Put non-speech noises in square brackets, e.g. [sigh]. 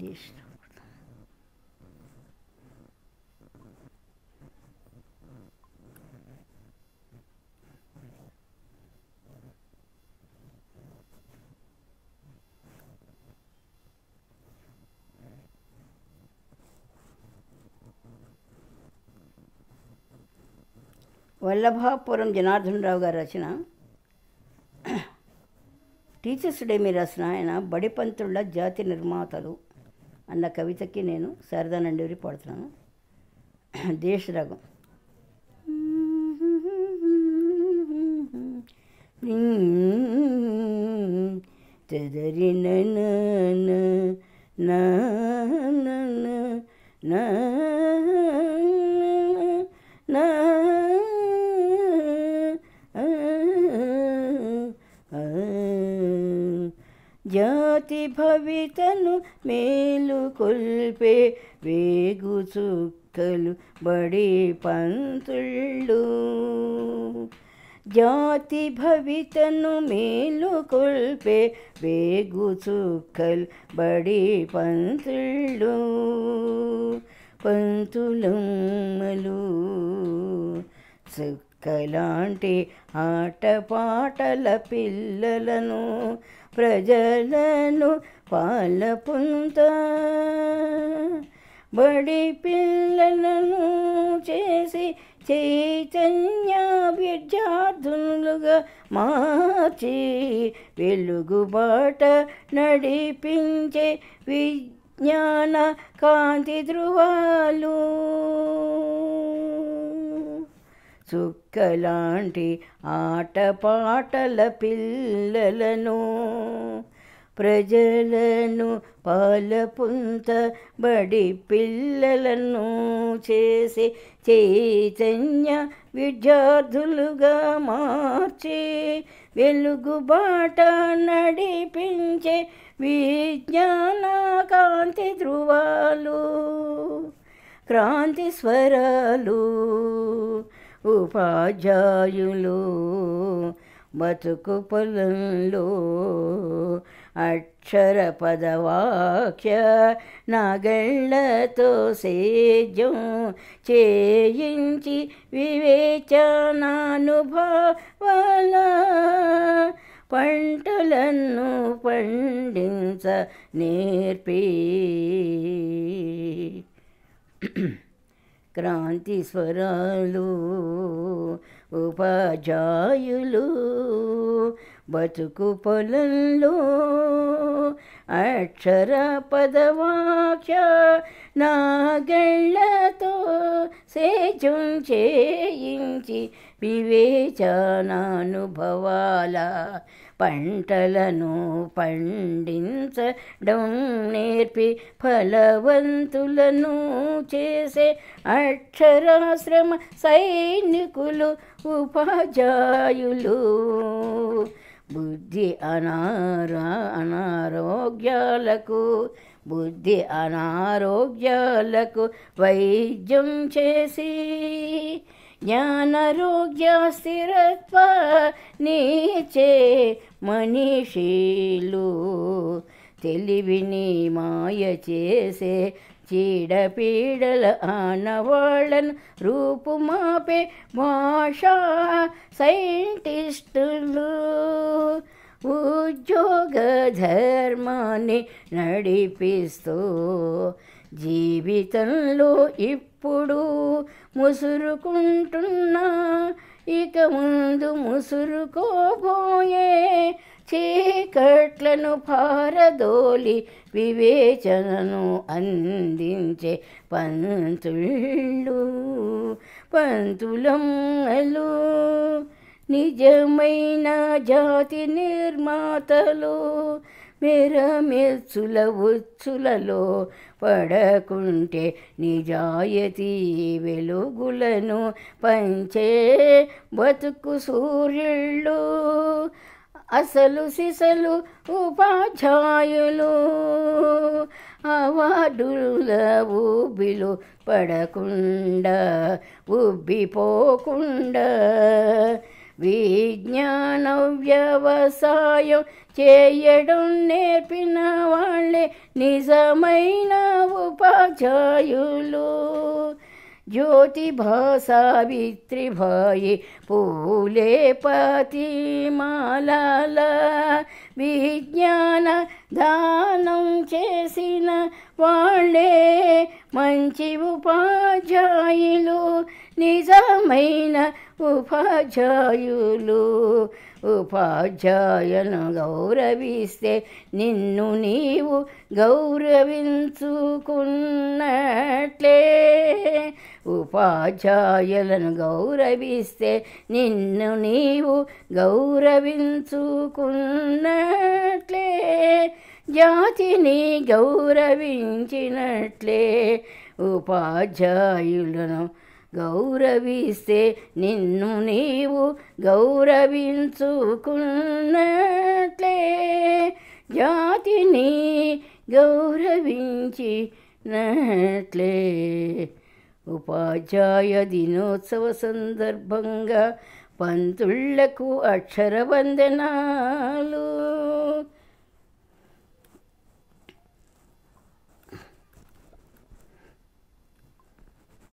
Geçti Vallabhapuram Janardhana Rao గారు రచన [clears throat] teachers day మీరు రాసిన ఆయన బడిపంతుళ్ళ జాతి నిర్మాతలు అన్న కవితకి నేను శారదా నండూరి పాడుతున్నాను దేశరాగం తెదరి నన్న నా భవితను మేలు కొల్పే వేగు చుక్కలు బడి పంతుళ్ళు జాతి భవితను మేలు కొల్పే వేగు చుక్కలు బడి పంతుళ్ళు పంతులమ్మలు చుక్క కలాంటి ఆటపాటల పిల్లలను ప్రజలను పాలపుంత బడి పిల్లలను చేసి చైతన్య విద్యార్థులుగా మార్చి వెలుగుబాట నడిపించే విజ్ఞాన కాంతి ధృవాలు చుక్కలాంటి ఆటపాటల పిల్లలను ప్రజలను పాలపుంత బడి పిల్లలను చేసి చైతన్య విద్యార్థులుగా మార్చి వెలుగుబాట నడిపించే విజ్ఞాన కాంతి ధ్రువాలు క్రాంతి స్వరాలు ఉపాధ్యాయులు బతుకు పొలంలో అక్షర పదవాక్య నాగళ్ళతో సేజం చేయించి వివేచనానుభావాల పంటలను పండించ నేర్పి క్రాంతి స్వరాలు ఉపాధ్యాయులు బతుకు పొలంలో అక్షర పదవాక్ష నాగళ్ళతో సేజం చేయించి వివేచనానుభవాల పంటలను పండించడం నేర్పి ఫలవంతులను చేసే అక్షరాశ్రమ సైనికులు ఉపాధ్యాయులు బుద్ధి అనారా అనారోగ్యాలకు బుద్ధి అనారోగ్యాలకు వైద్యం చేసి జ్ఞానరోగ్య స్థిరత్వ నీచే మనిషీలు తెలివిని మాయ చేసే చీడపీడల ఆనవాళ్ళను రూపుమాపే భాషా సైంటిస్టులు ఉద్యోగ ధర్మాన్ని నడిపిస్తూ జీవితంలో ఇప్పుడు ముసురుకుంటున్నా ఇక ముందు ముసురుకోబోయే చీకట్లను పారదోలి వివేచనను అందించే పంతుళ్ళు పంతులమ్మలు నిజమైన జాతి నిర్మాతలు మెరమెచ్చుల ఉచ్చులలో పడకుంటే నిజాయతీ వెలుగులను పంచే బతుకు సూర్యుళ్ళు అసలు సిసలు ఉపాధ్యాయులు అవార్డుల ఊబిలు పడకుండా ఉబ్బిపోకుండా విజ్ఞాన వ్యవసాయం చేయడం నేర్పిన వాళ్ళే నిజమైన ఉపాధ్యాయులు జ్యోతిభా సావిత్రిభాయి పూలే పతిమాల విజ్ఞాన దానం చేసిన వాళ్ళే మంచి ఉపాధ్యాయులు నిజమైన ఉపాధ్యాయులు ఉపాధ్యాయను గౌరవిస్తే నిన్ను నీవు గౌరవించుకున్న ఉపాధ్యాయులను గౌరవిస్తే నిన్ను నీవు గౌరవించుకున్నట్లే జాతిని గౌరవించినట్లే ఉపాధ్యాయులను గౌరవిస్తే నిన్ను నీవు గౌరవించుకున్నట్లే జాతిని గౌరవించినట్లే उपाध्याय दिनोत्सवसन्दर्भं ग पन्तु अक्षरवन्दनालू